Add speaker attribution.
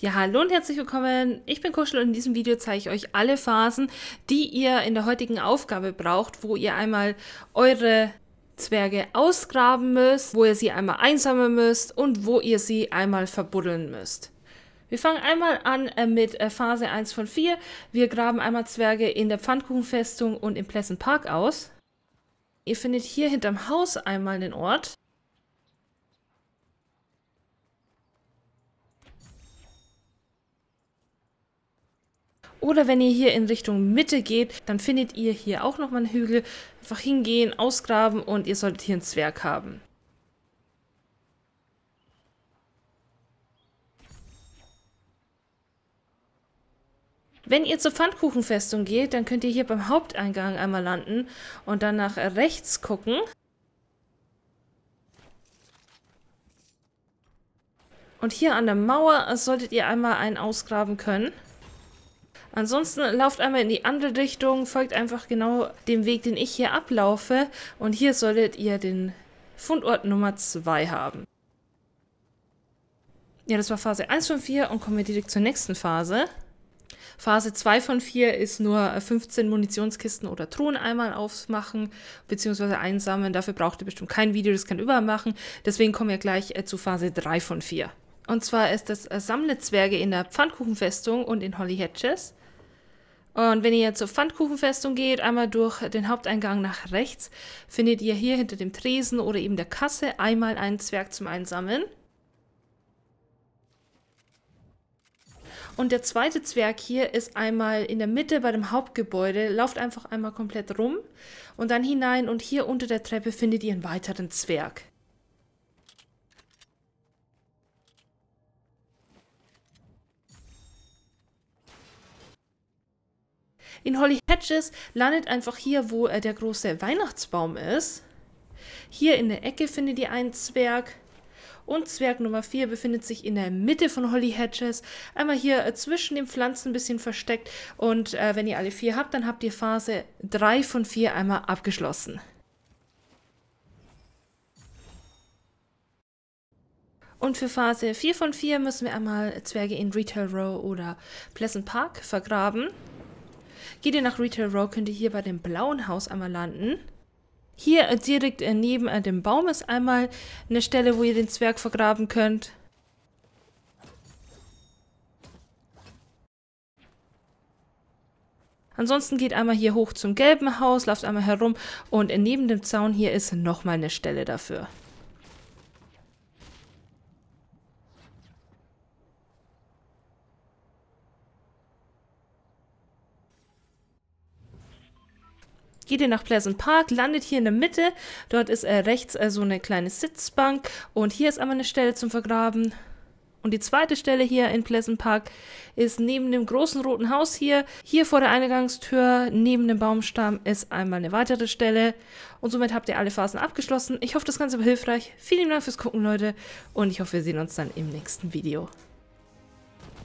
Speaker 1: Ja, hallo und herzlich willkommen. Ich bin Kuschel und in diesem Video zeige ich euch alle Phasen, die ihr in der heutigen Aufgabe braucht, wo ihr einmal eure Zwerge ausgraben müsst, wo ihr sie einmal einsammeln müsst und wo ihr sie einmal verbuddeln müsst. Wir fangen einmal an äh, mit äh, Phase 1 von 4. Wir graben einmal Zwerge in der Pfannkuchenfestung und im Pleasant Park aus. Ihr findet hier hinterm Haus einmal den Ort. Oder wenn ihr hier in Richtung Mitte geht, dann findet ihr hier auch nochmal einen Hügel. Einfach hingehen, ausgraben und ihr solltet hier einen Zwerg haben. Wenn ihr zur Pfannkuchenfestung geht, dann könnt ihr hier beim Haupteingang einmal landen und dann nach rechts gucken. Und hier an der Mauer solltet ihr einmal einen ausgraben können. Ansonsten lauft einmal in die andere Richtung, folgt einfach genau dem Weg, den ich hier ablaufe. Und hier solltet ihr den Fundort Nummer 2 haben. Ja, das war Phase 1 von 4 und kommen wir direkt zur nächsten Phase. Phase 2 von 4 ist nur 15 Munitionskisten oder Truhen einmal aufmachen bzw. einsammeln. Dafür braucht ihr bestimmt kein Video, das kann überall machen. Deswegen kommen wir gleich äh, zu Phase 3 von 4. Und zwar ist das äh, Sammle Zwerge in der Pfannkuchenfestung und in Holly Hedges. Und wenn ihr zur Pfandkuchenfestung geht, einmal durch den Haupteingang nach rechts, findet ihr hier hinter dem Tresen oder eben der Kasse einmal einen Zwerg zum Einsammeln. Und der zweite Zwerg hier ist einmal in der Mitte bei dem Hauptgebäude. Lauft einfach einmal komplett rum und dann hinein und hier unter der Treppe findet ihr einen weiteren Zwerg. In Holly Hedges landet einfach hier, wo äh, der große Weihnachtsbaum ist. Hier in der Ecke findet ihr einen Zwerg. Und Zwerg Nummer 4 befindet sich in der Mitte von Holly Hedges. Einmal hier äh, zwischen den Pflanzen ein bisschen versteckt. Und äh, wenn ihr alle vier habt, dann habt ihr Phase 3 von 4 einmal abgeschlossen. Und für Phase 4 von 4 müssen wir einmal Zwerge in Retail Row oder Pleasant Park vergraben. Geht ihr nach Retail Row, könnt ihr hier bei dem blauen Haus einmal landen. Hier äh, direkt äh, neben äh, dem Baum ist einmal eine Stelle, wo ihr den Zwerg vergraben könnt. Ansonsten geht einmal hier hoch zum gelben Haus, lauft einmal herum und neben dem Zaun hier ist nochmal eine Stelle dafür. geht ihr nach Pleasant Park, landet hier in der Mitte. Dort ist äh, rechts äh, so eine kleine Sitzbank und hier ist einmal eine Stelle zum Vergraben. Und die zweite Stelle hier in Pleasant Park ist neben dem großen roten Haus hier. Hier vor der Eingangstür, neben dem Baumstamm, ist einmal eine weitere Stelle. Und somit habt ihr alle Phasen abgeschlossen. Ich hoffe, das Ganze war hilfreich. Vielen Dank fürs Gucken, Leute. Und ich hoffe, wir sehen uns dann im nächsten Video.